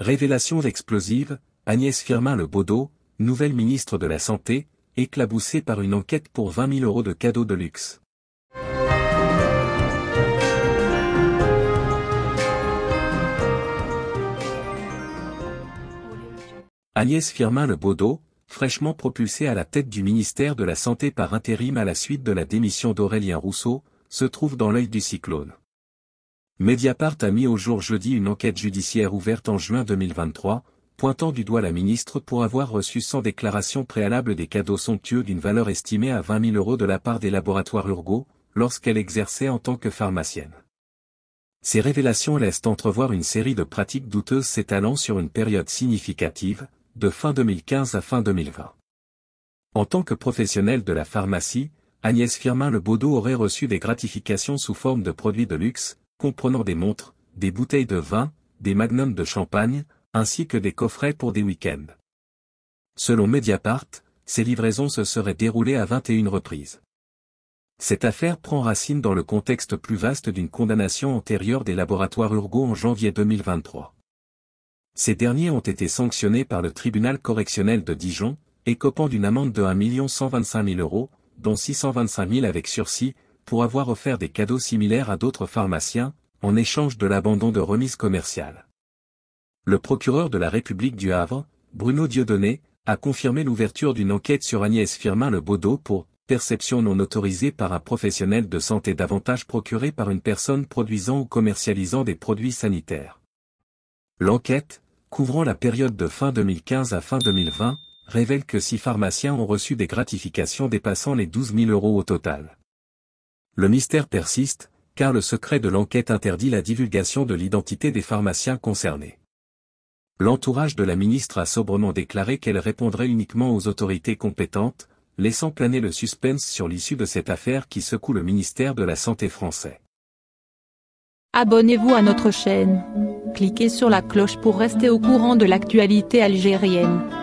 Révélations explosives, Agnès Firmin-Le nouvelle ministre de la Santé, éclaboussée par une enquête pour 20 000 euros de cadeaux de luxe. Agnès Firmin-Le fraîchement propulsée à la tête du ministère de la Santé par intérim à la suite de la démission d'Aurélien Rousseau, se trouve dans l'œil du cyclone. Mediapart a mis au jour jeudi une enquête judiciaire ouverte en juin 2023, pointant du doigt la ministre pour avoir reçu sans déclaration préalable des cadeaux somptueux d'une valeur estimée à 20 000 euros de la part des laboratoires Urgo, lorsqu'elle exerçait en tant que pharmacienne. Ces révélations laissent entrevoir une série de pratiques douteuses s'étalant sur une période significative, de fin 2015 à fin 2020. En tant que professionnelle de la pharmacie, Agnès Firmin Le Baudot aurait reçu des gratifications sous forme de produits de luxe, comprenant des montres, des bouteilles de vin, des magnums de champagne, ainsi que des coffrets pour des week-ends. Selon Mediapart, ces livraisons se seraient déroulées à 21 reprises. Cette affaire prend racine dans le contexte plus vaste d'une condamnation antérieure des laboratoires Urgo en janvier 2023. Ces derniers ont été sanctionnés par le tribunal correctionnel de Dijon, écopant d'une amende de 1 125 000 euros, dont 625 000 avec sursis, pour avoir offert des cadeaux similaires à d'autres pharmaciens, en échange de l'abandon de remises commerciales. Le procureur de la République du Havre, Bruno Dieudonné, a confirmé l'ouverture d'une enquête sur Agnès Firmin Le Baudot pour perception non autorisée par un professionnel de santé davantage procurée par une personne produisant ou commercialisant des produits sanitaires. L'enquête, couvrant la période de fin 2015 à fin 2020, révèle que six pharmaciens ont reçu des gratifications dépassant les 12 000 euros au total. Le mystère persiste, car le secret de l'enquête interdit la divulgation de l'identité des pharmaciens concernés. L'entourage de la ministre a sobrement déclaré qu'elle répondrait uniquement aux autorités compétentes, laissant planer le suspense sur l'issue de cette affaire qui secoue le ministère de la Santé français. Abonnez-vous à notre chaîne. Cliquez sur la cloche pour rester au courant de l'actualité algérienne.